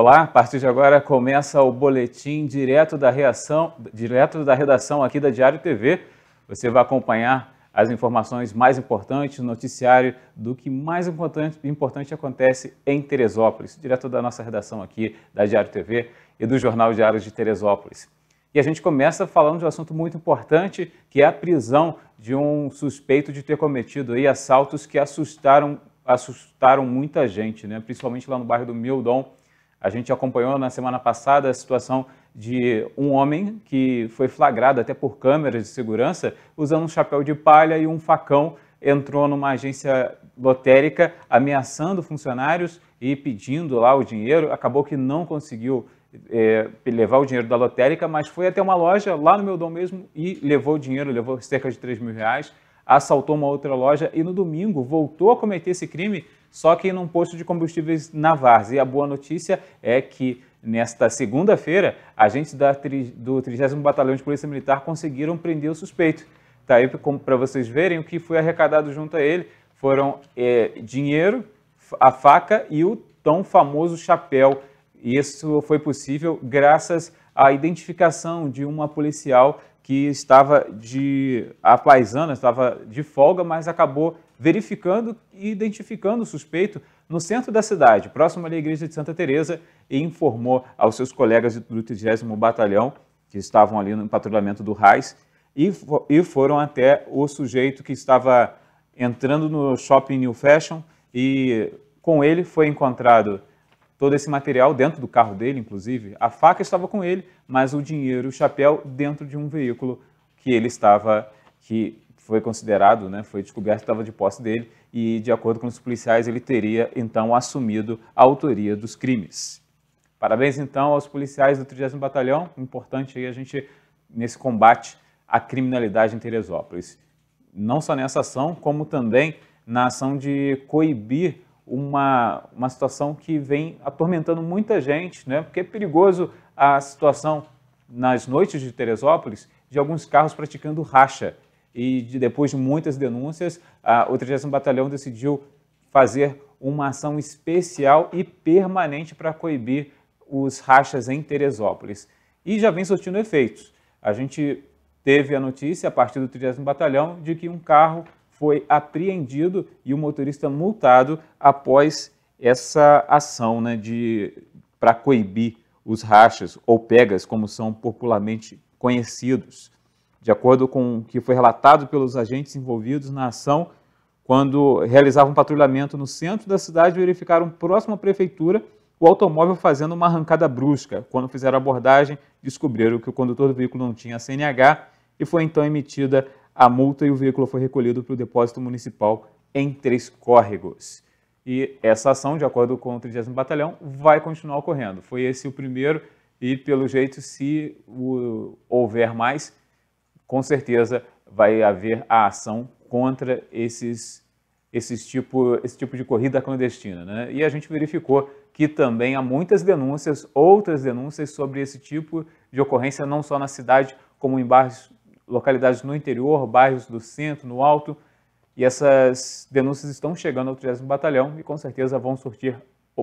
Olá, a partir de agora começa o boletim direto da reação, direto da redação aqui da Diário TV. Você vai acompanhar as informações mais importantes, o noticiário do que mais importante, importante acontece em Teresópolis, direto da nossa redação aqui da Diário TV e do Jornal Diário de Teresópolis. E a gente começa falando de um assunto muito importante, que é a prisão de um suspeito de ter cometido aí assaltos que assustaram, assustaram muita gente, né? principalmente lá no bairro do Mildon, a gente acompanhou na semana passada a situação de um homem que foi flagrado até por câmeras de segurança usando um chapéu de palha e um facão, entrou numa agência lotérica ameaçando funcionários e pedindo lá o dinheiro, acabou que não conseguiu é, levar o dinheiro da lotérica, mas foi até uma loja lá no meu dom mesmo e levou o dinheiro, levou cerca de 3 mil reais, assaltou uma outra loja e no domingo voltou a cometer esse crime só que num posto de combustíveis na Varsa. E a boa notícia é que nesta segunda-feira, agentes da, do 30 Batalhão de Polícia Militar conseguiram prender o suspeito. Tá aí para vocês verem o que foi arrecadado junto a ele. Foram é, dinheiro, a faca e o tão famoso chapéu. Isso foi possível graças à identificação de uma policial que estava de a estava de folga, mas acabou verificando e identificando o suspeito no centro da cidade, próximo à igreja de Santa Teresa, e informou aos seus colegas do 30 Batalhão que estavam ali no patrulhamento do RAIS e, e foram até o sujeito que estava entrando no shopping New Fashion e com ele foi encontrado todo esse material dentro do carro dele, inclusive. A faca estava com ele, mas o dinheiro, o chapéu, dentro de um veículo que ele estava, que foi considerado, né, foi descoberto que estava de posse dele, e de acordo com os policiais, ele teria então assumido a autoria dos crimes. Parabéns então aos policiais do 30 Batalhão, importante aí a gente nesse combate à criminalidade em Teresópolis. Não só nessa ação, como também na ação de coibir uma, uma situação que vem atormentando muita gente, né? porque é perigoso a situação nas noites de Teresópolis de alguns carros praticando racha. E de, depois de muitas denúncias, a, o 30 Batalhão decidiu fazer uma ação especial e permanente para coibir os rachas em Teresópolis. E já vem surtindo efeitos. A gente teve a notícia, a partir do 30 Batalhão, de que um carro foi apreendido e o motorista multado após essa ação né, para coibir os rachas ou pegas, como são popularmente conhecidos. De acordo com o que foi relatado pelos agentes envolvidos na ação, quando realizavam um patrulhamento no centro da cidade, verificaram próximo à prefeitura o automóvel fazendo uma arrancada brusca. Quando fizeram a abordagem, descobriram que o condutor do veículo não tinha CNH e foi então emitida a multa e o veículo foi recolhido para o depósito municipal em Três Córregos. E essa ação, de acordo com o 30 Batalhão, vai continuar ocorrendo. Foi esse o primeiro e, pelo jeito, se o, houver mais, com certeza vai haver a ação contra esses, esses tipo, esse tipo de corrida clandestina. Né? E a gente verificou que também há muitas denúncias, outras denúncias sobre esse tipo de ocorrência, não só na cidade, como em bairros localidades no interior, bairros do centro, no alto. E essas denúncias estão chegando ao 30 Batalhão e com certeza vão surtir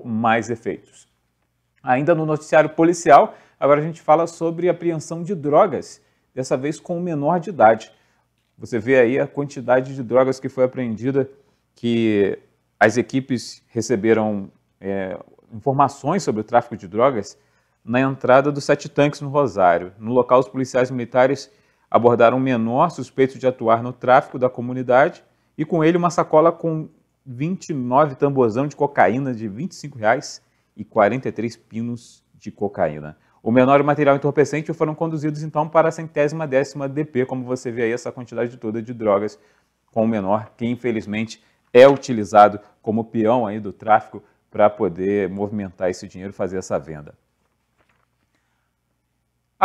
mais efeitos. Ainda no noticiário policial, agora a gente fala sobre apreensão de drogas, dessa vez com o menor de idade. Você vê aí a quantidade de drogas que foi apreendida, que as equipes receberam é, informações sobre o tráfico de drogas na entrada dos sete tanques no Rosário. No local, os policiais militares abordaram um menor suspeito de atuar no tráfico da comunidade e com ele uma sacola com 29 tambozão de cocaína de R$ 25,00 e 43 pinos de cocaína. O menor e o material entorpecente foram conduzidos então para a centésima décima DP, como você vê aí essa quantidade toda de drogas com o menor, que infelizmente é utilizado como peão aí do tráfico para poder movimentar esse dinheiro, fazer essa venda.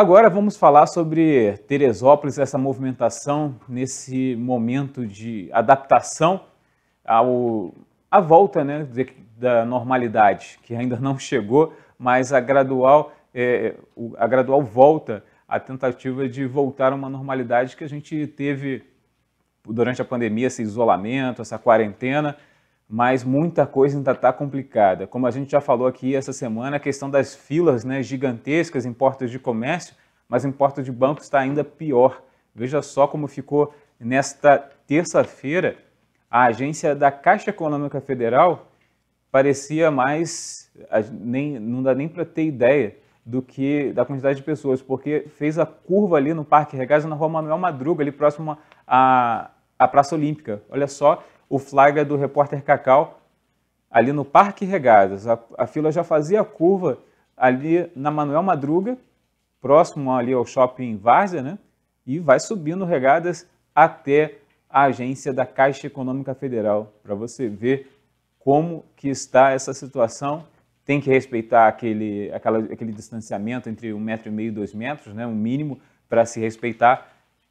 Agora vamos falar sobre Teresópolis, essa movimentação nesse momento de adaptação ao, à volta né, da normalidade, que ainda não chegou, mas a gradual, é, a gradual volta, a tentativa de voltar a uma normalidade que a gente teve durante a pandemia, esse isolamento, essa quarentena mas muita coisa ainda está complicada. Como a gente já falou aqui essa semana, a questão das filas né, gigantescas em portas de comércio, mas em portas de banco está ainda pior. Veja só como ficou nesta terça-feira a agência da Caixa Econômica Federal parecia mais nem não dá nem para ter ideia do que da quantidade de pessoas, porque fez a curva ali no Parque Regás na Rua Manuel Madruga, ali próximo à, à Praça Olímpica. Olha só, o flagra é do repórter Cacau ali no Parque Regadas. A, a fila já fazia curva ali na Manuel Madruga, próximo ali ao shopping Várzea, né? E vai subindo Regadas até a agência da Caixa Econômica Federal, para você ver como que está essa situação. Tem que respeitar aquele, aquela, aquele distanciamento entre um metro e meio e dois metros, né? um mínimo para se respeitar.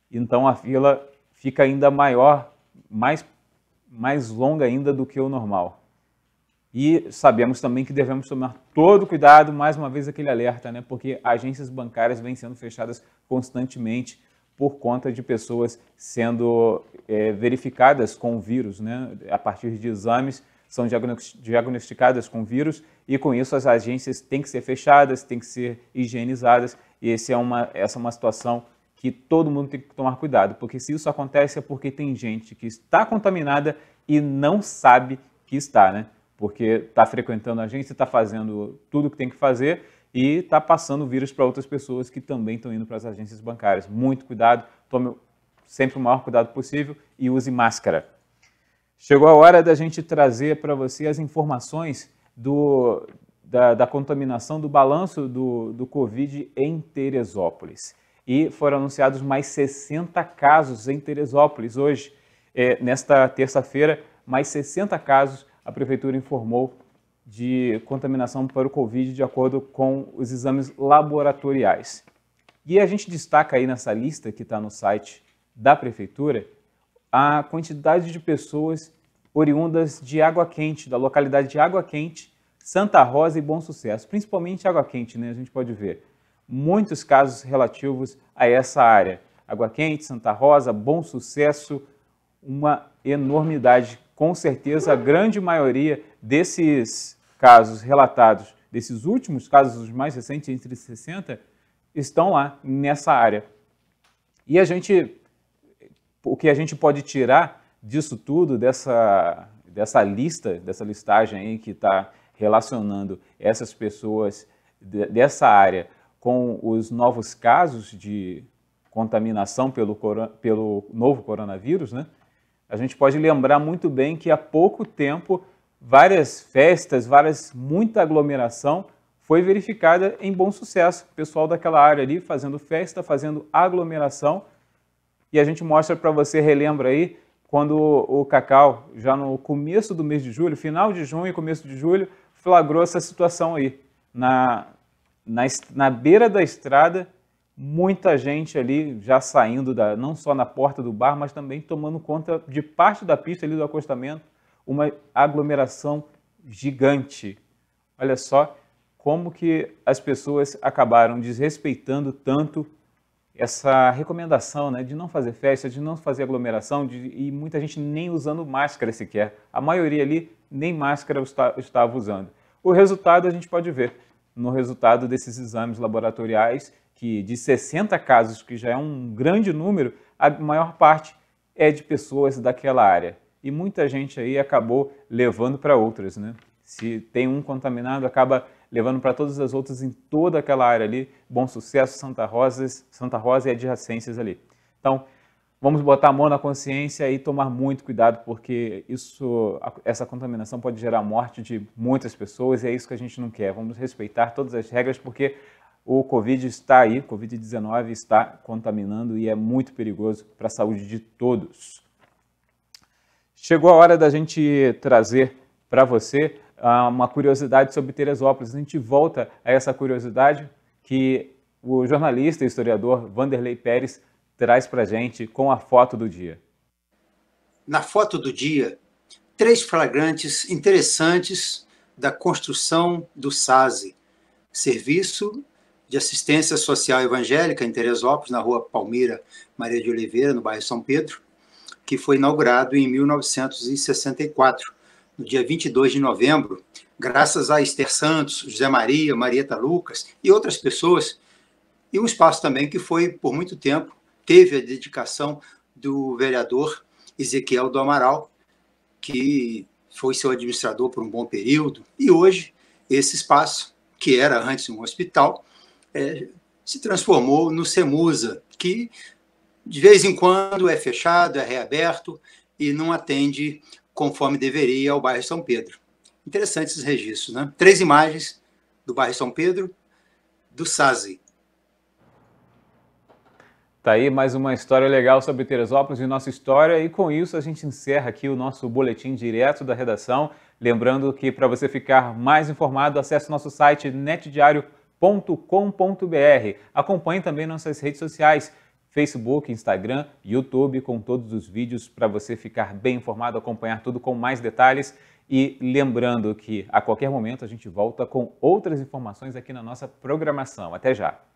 Então a fila fica ainda maior, mais mais longa ainda do que o normal. E sabemos também que devemos tomar todo cuidado, mais uma vez aquele alerta, né? porque agências bancárias vêm sendo fechadas constantemente por conta de pessoas sendo é, verificadas com vírus, né? a partir de exames são diagnosticadas com vírus e com isso as agências têm que ser fechadas, têm que ser higienizadas e esse é uma, essa é uma situação que todo mundo tem que tomar cuidado, porque se isso acontece é porque tem gente que está contaminada e não sabe que está, né? Porque está frequentando a agência, está fazendo tudo o que tem que fazer e está passando o vírus para outras pessoas que também estão indo para as agências bancárias. Muito cuidado, tome sempre o maior cuidado possível e use máscara. Chegou a hora da gente trazer para você as informações do, da, da, contaminação do balanço do, do Covid em Teresópolis e foram anunciados mais 60 casos em Teresópolis. Hoje, é, nesta terça-feira, mais 60 casos a Prefeitura informou de contaminação para o Covid, de acordo com os exames laboratoriais. E a gente destaca aí nessa lista que está no site da Prefeitura a quantidade de pessoas oriundas de Água Quente, da localidade de Água Quente, Santa Rosa e Bom Sucesso, principalmente Água Quente, né? A gente pode ver muitos casos relativos a essa área. Água Quente, Santa Rosa, Bom Sucesso, uma enormidade. Com certeza, a grande maioria desses casos relatados, desses últimos casos, os mais recentes, entre 60, estão lá nessa área. E a gente, o que a gente pode tirar disso tudo, dessa, dessa lista, dessa listagem aí que está relacionando essas pessoas dessa área com os novos casos de contaminação pelo, pelo novo coronavírus, né? a gente pode lembrar muito bem que há pouco tempo várias festas, várias muita aglomeração foi verificada em bom sucesso. O pessoal daquela área ali fazendo festa, fazendo aglomeração. E a gente mostra para você, relembra aí, quando o Cacau, já no começo do mês de julho, final de junho e começo de julho, flagrou essa situação aí na, na, na beira da estrada, muita gente ali já saindo, da, não só na porta do bar, mas também tomando conta de parte da pista ali do acostamento, uma aglomeração gigante. Olha só como que as pessoas acabaram desrespeitando tanto essa recomendação né, de não fazer festa, de não fazer aglomeração, de, e muita gente nem usando máscara sequer. A maioria ali nem máscara está, estava usando. O resultado a gente pode ver no resultado desses exames laboratoriais, que de 60 casos, que já é um grande número, a maior parte é de pessoas daquela área. E muita gente aí acabou levando para outras, né? Se tem um contaminado, acaba levando para todas as outras em toda aquela área ali. Bom Sucesso, Santa Rosa, Santa Rosa e adjacências ali. Então, vamos botar a mão na consciência e tomar muito cuidado, porque isso, essa contaminação pode gerar morte de muitas pessoas e é isso que a gente não quer. Vamos respeitar todas as regras, porque o Covid está aí, Covid-19 está contaminando e é muito perigoso para a saúde de todos. Chegou a hora da gente trazer para você ah, uma curiosidade sobre Teresópolis. A gente volta a essa curiosidade que o jornalista e historiador Vanderlei Pérez traz para gente com a foto do dia. Na foto do dia, três flagrantes interessantes da construção do SASE, Serviço de Assistência Social Evangélica em Teresópolis, na rua Palmeira Maria de Oliveira, no bairro São Pedro, que foi inaugurado em 1964, no dia 22 de novembro, graças a Esther Santos, José Maria, Marieta Lucas e outras pessoas, e um espaço também que foi, por muito tempo, teve a dedicação do vereador Ezequiel do Amaral, que foi seu administrador por um bom período, e hoje esse espaço, que era antes um hospital, é, se transformou no CEMUSA, que de vez em quando é fechado, é reaberto e não atende conforme deveria ao bairro São Pedro. Interessantes registros, né? Três imagens do bairro São Pedro, do Sase. Tá aí mais uma história legal sobre Teresópolis e nossa história. E com isso a gente encerra aqui o nosso boletim direto da redação. Lembrando que para você ficar mais informado, acesse nosso site netdiario.com.br. Acompanhe também nossas redes sociais. Facebook, Instagram, YouTube, com todos os vídeos para você ficar bem informado, acompanhar tudo com mais detalhes. E lembrando que a qualquer momento a gente volta com outras informações aqui na nossa programação. Até já!